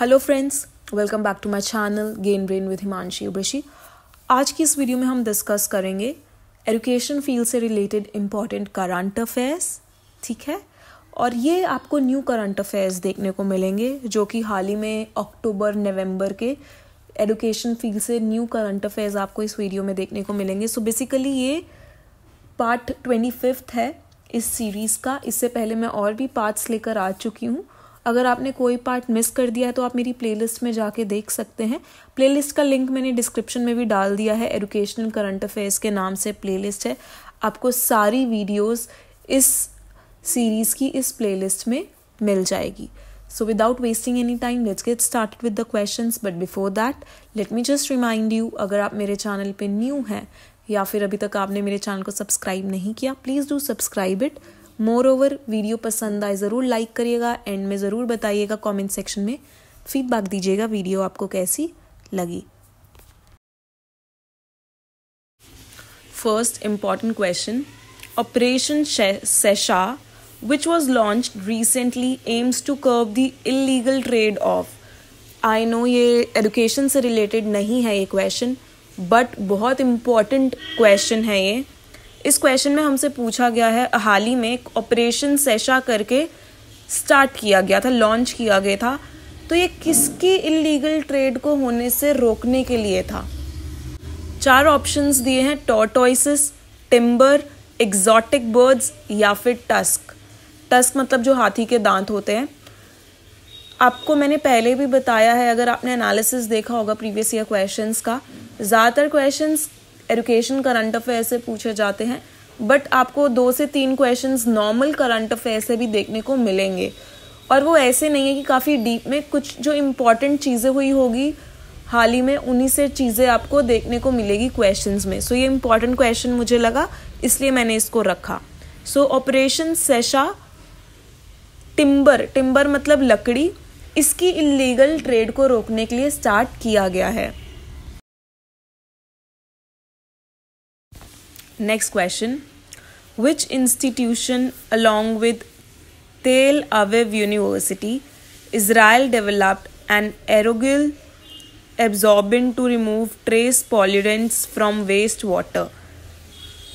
Hello friends welcome back to my channel gain brain with Himanshi उब्रशी आज की इस वीडियो में हम डिस्कस करेंगे एजुकेशन फील्ड से रिलेटेड इम्पॉर्टेंट करंट अफेयर्स ठीक है और ये आपको न्यू करंट अफेयर्स देखने को मिलेंगे जो कि हाल ही में अक्टूबर नवंबर के एजुकेशन फील्ड से न्यू करंट अफेयर्स आपको इस वीडियो में देखने को मिलेंगे सो so बेसिकली ये पार्ट ट्वेंटी है इस सीरीज़ का इससे पहले मैं और भी पार्ट्स लेकर आ चुकी हूँ अगर आपने कोई पार्ट मिस कर दिया है तो आप मेरी प्लेलिस्ट में जाके देख सकते हैं प्लेलिस्ट का लिंक मैंने डिस्क्रिप्शन में भी डाल दिया है एजुकेशनल करंट अफेयर्स के नाम से प्लेलिस्ट है आपको सारी वीडियोस इस सीरीज़ की इस प्लेलिस्ट में मिल जाएगी So without wasting any time, let's get started with the questions. But before that, let me just remind you, अगर आप मेरे चैनल पर न्यू हैं या फिर अभी तक आपने मेरे चैनल को सब्सक्राइब नहीं किया please do subscribe it moreover video पसंद आए ज़रूर लाइक करिएगा एंड में ज़रूर बताइएगा कमेंट सेक्शन में फीडबैक दीजिएगा वीडियो आपको कैसी लगी first important question operation Sesha which was launched recently aims to curb the illegal trade of I know ये एजुकेशन से रिलेटेड नहीं है ये क्वेश्चन बट बहुत इम्पॉर्टेंट क्वेश्चन है ये इस क्वेश्चन में हमसे पूछा गया है हाल ही में ऑपरेशन सेशा करके स्टार्ट किया गया था लॉन्च किया गया था तो ये किसकी इलीगल ट्रेड को होने से रोकने के लिए था चार ऑप्शंस दिए हैं टॉटॉइसिस टिम्बर एग्जॉटिक बर्ड्स या फिर टस्क टस्क मतलब जो हाथी के दांत होते हैं आपको मैंने पहले भी बताया है अगर आपने एनालिसिस देखा होगा प्रीवियस ईयर क्वेश्चंस का ज़्यादातर क्वेश्चंस एजुकेशन करंट अफेयर से पूछे जाते हैं बट आपको दो से तीन क्वेश्चन नॉर्मल करंट अफेयर से भी देखने को मिलेंगे और वो ऐसे नहीं है कि काफ़ी डीप में कुछ जो इम्पॉर्टेंट चीज़ें हुई होगी हाल ही में उन्हीं से चीज़ें आपको देखने को मिलेगी क्वेश्चंस में सो so, ये इम्पॉर्टेंट क्वेश्चन मुझे लगा इसलिए मैंने इसको रखा so operation Sesha timber timber मतलब लकड़ी इसकी इलीगल ट्रेड को रोकने के लिए स्टार्ट किया गया है next question which institution along with Tel Aviv university Israel developed and aerogel absorbent to remove trace pollutants from waste water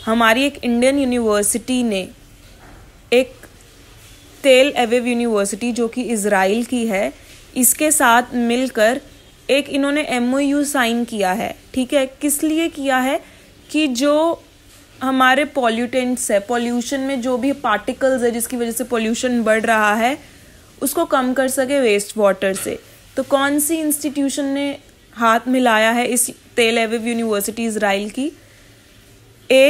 हमारी एक इंडियन यूनिवर्सिटी ने एक तेल अवेव यूनिवर्सिटी जो कि इसराइल की है इसके साथ मिलकर एक इन्होंने एम ओ यू साइन किया है ठीक है किस लिए किया है कि जो हमारे पॉल्यूटेंट्स है पॉल्यूशन में जो भी पार्टिकल्स है जिसकी वजह से पॉल्यूशन बढ़ रहा है उसको कम कर सके वेस्ट वाटर से तो कौन सी इंस्टीट्यूशन ने हाथ मिलाया है इस तेल एविव यूनिवर्सिटी इसराइल की A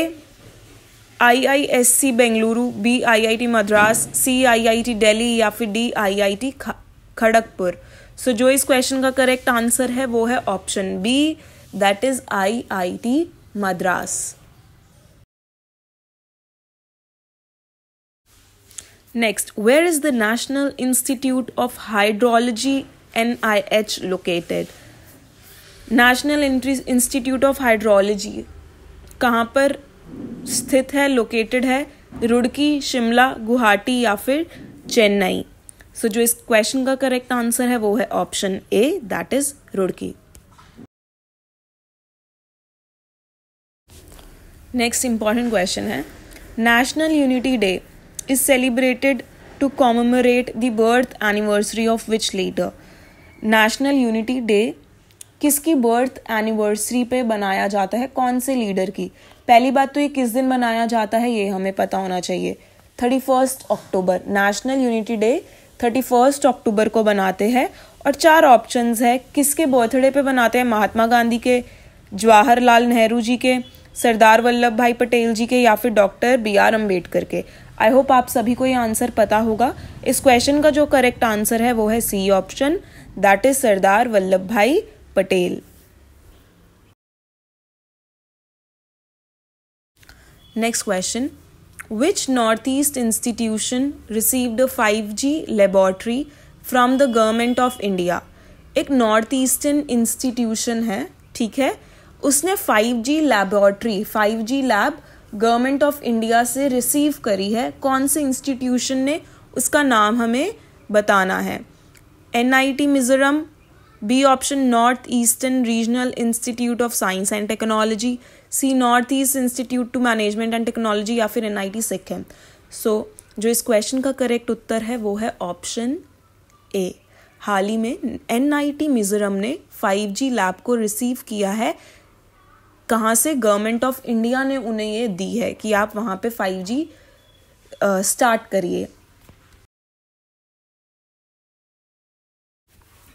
I I S C Bengaluru B I I T Madras C I I T Delhi या फिर D I I T Kharagpur so जो इस क्वेश्चन का करेक्ट आंसर है वो है option B that is I I T Madras Next, where is the National Institute of Hydrology NIH located? National institute of hydrology कहाँ पर स्थित है लोकेटेड है रुड़की शिमला गुवाहाटी या फिर चेन्नई सो so, जो इस क्वेश्चन का करेक्ट आंसर है वो है option A that is Roorkee next important question है national unity day is celebrated to commemorate the birth anniversary of which leader? national unity day किसकी बर्थ एनिवर्सरी पे बनाया जाता है कौन से लीडर की पहली बात तो ये किस दिन मनाया जाता है ये हमें पता होना चाहिए thirty first October national unity day thirty first October को बनाते हैं और चार ऑप्शंस है किसके बर्थडे पे बनाते हैं महात्मा गांधी के जवाहरलाल नेहरू जी के सरदार वल्लभ भाई पटेल जी के या फिर डॉक्टर बी आर अम्बेडकर के आई होप आप सभी को ये आंसर पता होगा इस क्वेश्चन का जो करेक्ट आंसर है वो है C option that is Sardar Vallabh Bhai Patel next question which north east institution received five G laboratory from the government of India एक नॉर्थ ईस्टर्न इंस्टीट्यूशन है ठीक है उसने five G 5G five G lab government of India से receive करी है कौन से इंस्टीट्यूशन ने उसका नाम हमें बताना है N I T Mizoram B option north eastern regional institute of science and technology C north east institute to management and technology या फिर N I T Sikkim so जो इस क्वेश्चन का करेक्ट उत्तर है वो है ऑप्शन ए हाल ही में एन आई टी मिज़ोरम ने फाइव जी लैब को रिसीव किया है कहाँ से गवर्नमेंट ऑफ इंडिया ने उन्हें ये दी है कि आप वहाँ पे 5G स्टार्ट करिए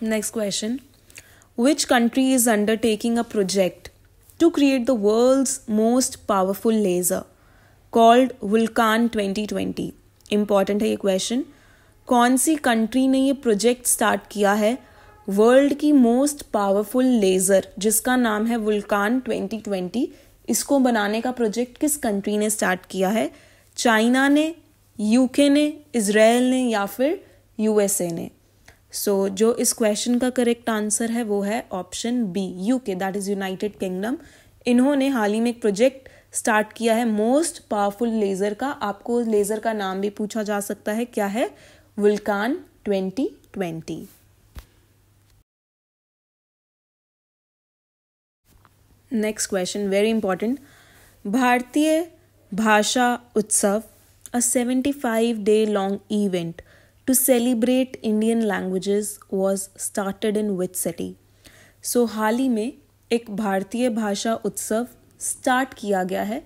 next question which country is undertaking a project to create the world's most powerful laser called Vulcan 2020 important है ये क्वेश्चन कौन सी कंट्री ने ये प्रोजेक्ट स्टार्ट किया है वर्ल्ड की मोस्ट पावरफुल लेज़र जिसका नाम है वुल्कान 2020 इसको बनाने का प्रोजेक्ट किस कंट्री ने स्टार्ट किया है चाइना ने यूके ने इसराइल ने या फिर यूएसए ने सो so, जो इस क्वेश्चन का करेक्ट आंसर है वो है option B UK that is United Kingdom इन्होंने हाल ही में एक प्रोजेक्ट स्टार्ट किया है मोस्ट पावरफुल लेज़र का आपको लेज़र का नाम भी पूछा जा सकता है क्या है Vulcan 2020 next question very important Bharatiya Bhasha Utsav a seventy five day long event to celebrate Indian languages was started in which city so हाल ही में एक भारतीय भाषा उत्सव स्टार्ट किया गया है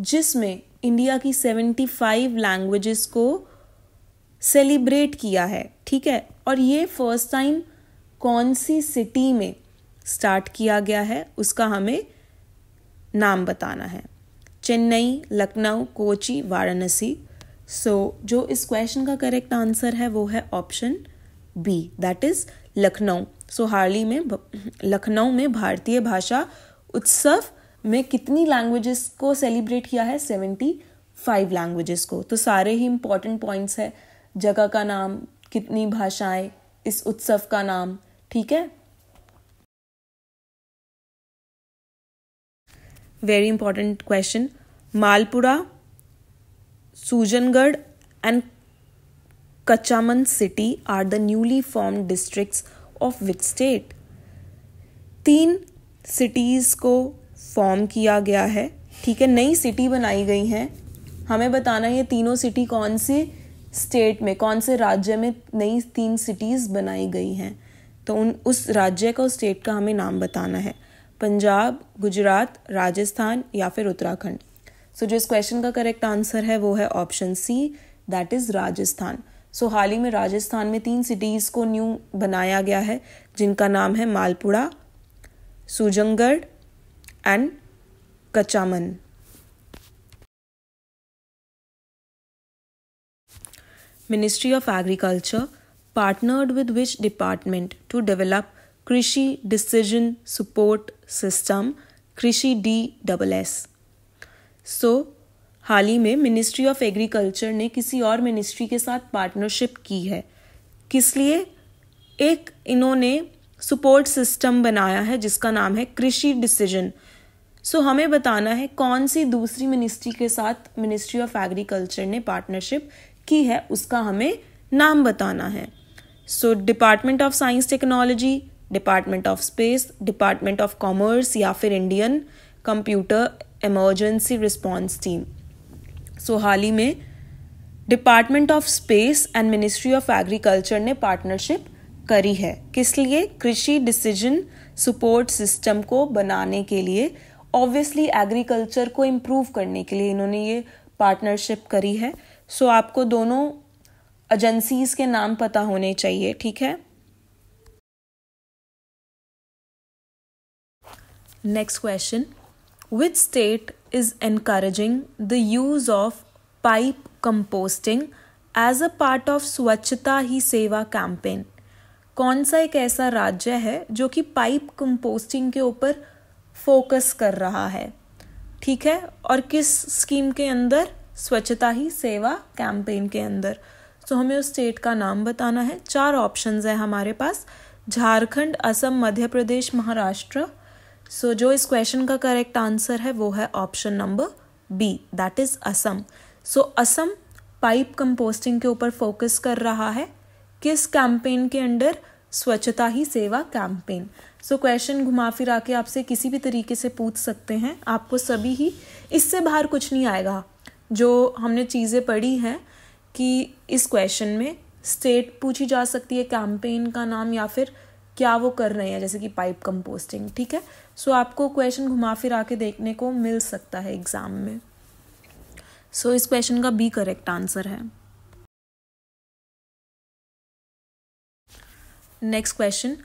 जिसमें इंडिया की सेवेंटी फाइव लैंग्वेजेस को सेलिब्रेट किया है ठीक है और ये फर्स्ट टाइम कौन सी सिटी में स्टार्ट किया गया है उसका हमें नाम बताना है चेन्नई लखनऊ कोची वाराणसी सो जो इस क्वेश्चन का करेक्ट आंसर है वो है option B that is Lucknow so हाल ही में लखनऊ में भारतीय भाषा उत्सव में कितनी लैंग्वेजेस को सेलिब्रेट किया है सेवेंटी फाइव लैंग्वेजेस को तो सारे ही इम्पॉर्टेंट पॉइंट्स है जगह का नाम कितनी भाषाएं इस उत्सव का नाम ठीक है very important question Malpura, Sujangarh, and Kachaman city are the newly formed districts of which state? तीन सिटीज़ को फॉर्म किया गया है ठीक है नई सिटी बनाई गई हैं हमें बताना ये तीनों सिटी कौन से स्टेट में कौन से राज्य में नई तीन सिटीज़ बनाई गई हैं तो उन उस राज्य का उस स्टेट का हमें नाम बताना है पंजाब गुजरात राजस्थान या फिर उत्तराखंड सो so, जो इस क्वेश्चन का करेक्ट आंसर है वो है option C that is Rajasthan so so, हाल ही में राजस्थान में तीन सिटीज़ को न्यू बनाया गया है जिनका नाम है Malpura Sujangarh and Kuchaman ministry of agriculture partnered with which department to develop Krishi decision support system Krishi D double S so हाल ही में मिनिस्ट्री ऑफ एग्रीकल्चर ने किसी और मिनिस्ट्री के साथ पार्टनरशिप की है किस लिए एक इन्होंने सपोर्ट सिस्टम बनाया है जिसका नाम है कृषि डिसीजन सो हमें बताना है कौन सी दूसरी मिनिस्ट्री के साथ मिनिस्ट्री ऑफ एग्रीकल्चर ने पार्टनरशिप की है उसका हमें नाम बताना है so department of science technology department of space department of commerce या फिर Indian computer emergency response team so हाल ही में department of space and ministry of agriculture ने पार्टनरशिप करी है किस लिए कृषि डिसीजन सपोर्ट सिस्टम को बनाने के लिए ऑब्वियसली एग्रीकल्चर को इम्प्रूव करने के लिए इन्होंने ये पार्टनरशिप करी है सो so, आपको दोनों एजेंसीज के नाम पता होने चाहिए ठीक है Next question Which state is encouraging the use of pipe composting as a part of स्वच्छता ही सेवा कैंपेन कौन सा एक ऐसा राज्य है जो कि पाइप कंपोस्टिंग के ऊपर फोकस कर रहा है ठीक है और किस स्कीम के अंदर स्वच्छता ही सेवा कैंपेन के अंदर सो हमें उस स्टेट का नाम बताना है चार ऑप्शंस हैं हमारे पास झारखंड असम मध्य प्रदेश महाराष्ट्र सो so, जो इस क्वेश्चन का करेक्ट आंसर है वो है option number B that is Assam so Assam pipe composting के ऊपर फोकस कर रहा है किस कैंपेन के अंडर स्वच्छता ही सेवा कैंपेन सो क्वेश्चन घुमा फिरा के आपसे किसी भी तरीके से पूछ सकते हैं आपको सभी ही इससे बाहर कुछ नहीं आएगा जो हमने चीज़ें पढ़ी हैं कि इस क्वेश्चन में स्टेट पूछी जा सकती है कैंपेन का नाम या फिर क्या वो कर रहे हैं जैसे कि पाइप कंपोस्टिंग ठीक है सो so, आपको क्वेश्चन घुमा फिर आके देखने को मिल सकता है एग्जाम में सो so, इस क्वेश्चन का बी करेक्ट आंसर है next question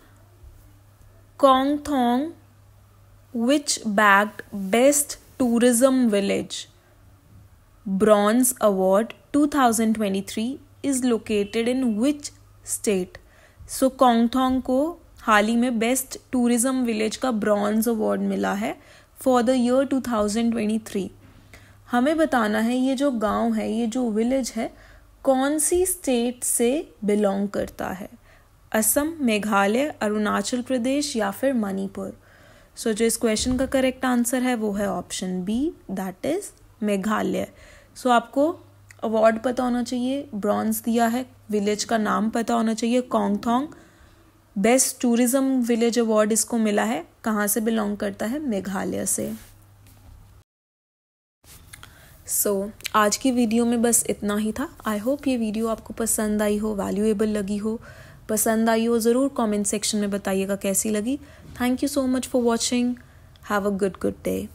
Kongthong which bagged best tourism village bronze award 2023 is located in which state so Kongthong को हाल ही में बेस्ट टूरिज्म विलेज का ब्रॉन्ज अवार्ड मिला है फॉर द ईयर 2023 हमें बताना है ये जो गांव है ये जो विलेज है कौन सी स्टेट से बिलोंग करता है असम मेघालय अरुणाचल प्रदेश या फिर मणिपुर सो so, जो इस क्वेश्चन का करेक्ट आंसर है वो है option B that is Meghalaya so आपको अवार्ड पता होना चाहिए ब्रॉन्ज दिया है विलेज का नाम पता होना चाहिए Kongthong best tourism village award इसको मिला है कहाँ से बिलोंग करता है मेघालय से सो so, आज की वीडियो में बस इतना ही था आई होप ये वीडियो आपको पसंद आई हो वैल्यूएबल लगी हो पसंद आई हो ज़रूर कमेंट सेक्शन में बताइएगा कैसी लगी thank you so much for watching have a good good day